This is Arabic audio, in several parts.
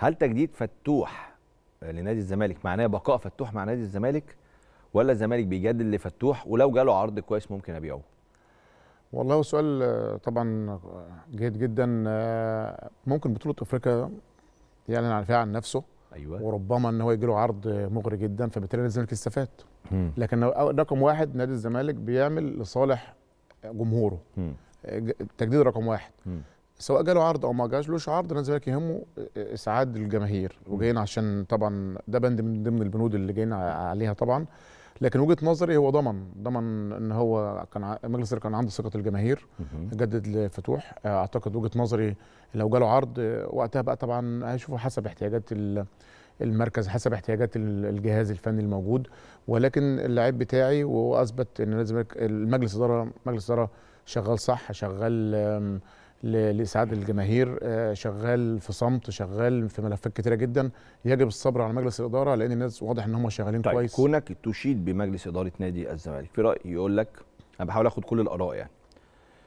هل تجديد فتوح لنادي الزمالك معناه بقاء فتوح مع نادي الزمالك ولا الزمالك بيجدد لفتوح ولو جاله عرض كويس ممكن ابيعه والله هو سؤال آه، طبعا آه، جيد جدا آه، ممكن بطوله افريقيا يعلن عن فيها عن نفسه ايوه وربما ان هو يجي له عرض مغري جدا فبالتالي نادي الزمالك يستفاد لكن رقم واحد نادي الزمالك بيعمل لصالح جمهوره تجديد رقم واحد سواء جاله عرض او ما جالوش عرض انا الزمالك يهمه آه، آه، اسعاد الجماهير وجايين عشان طبعا ده بند من ضمن البنود اللي جايين عليها طبعا لكن وجهه نظري هو ضمن ضمن ان هو كان مجلس كان عنده ثقه الجماهير جدد لفتوح آه، اعتقد وجهه نظري لو جاله عرض وقتها بقى طبعا هيشوفوا حسب احتياجات المركز حسب احتياجات الجهاز الفني الموجود ولكن اللاعب بتاعي واثبت ان الزمالك المجلس اداره مجلس اداره شغال صح شغال لاسعاد الجماهير آه، شغال في صمت شغال في ملفات كتيره جدا يجب الصبر على مجلس الاداره لان الناس واضح ان هم شغالين طيب كويس كونك تشيد بمجلس اداره نادي الزمالك في راي يقول لك انا بحاول اخد كل الاراء يعني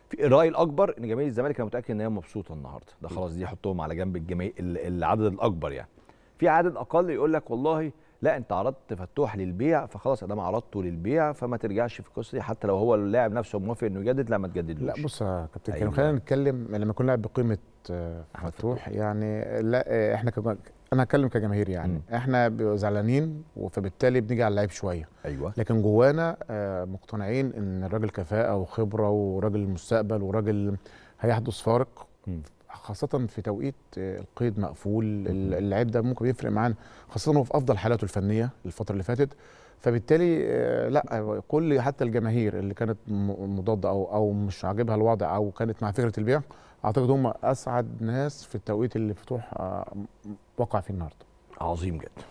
في الراي الاكبر ان جماهير الزمالك انا متاكد ان هي مبسوطه النهارده ده خلاص دي حطهم على جنب الجماهير العدد الاكبر يعني في عدد اقل يقول لك والله لا انت عرضت فتوح للبيع فخلاص انا عرضته للبيع فما ترجعش في القصه دي حتى لو هو اللاعب نفسه موافق انه يجدد لا ما تجددوش لا بص يا كابتن أيوة. خلينا نتكلم يعني لما لاعب بقيمه آه، فتوح, فتوح يعني لا آه، احنا انا هتكلم كجماهير يعني م. احنا زعلانين فبالتالي بنيجي على اللعيب شويه ايوه لكن جوانا آه، مقتنعين ان الراجل كفاءه وخبره وراجل مستقبل وراجل هيحدث فارق م. خاصة في توقيت آه، القيد مقفول اللعيب ده ممكن يفرق معانا خاصة هو في أفضل حالاته الفنية الفترة اللي فاتت فبالتالي آه، لا كل حتى الجماهير اللي كانت مضادة أو أو مش عاجبها الوضع أو كانت مع فكرة البيع أعتقد هم أسعد ناس في التوقيت اللي فتوح آه، وقع فيه النهارده. عظيم جدا.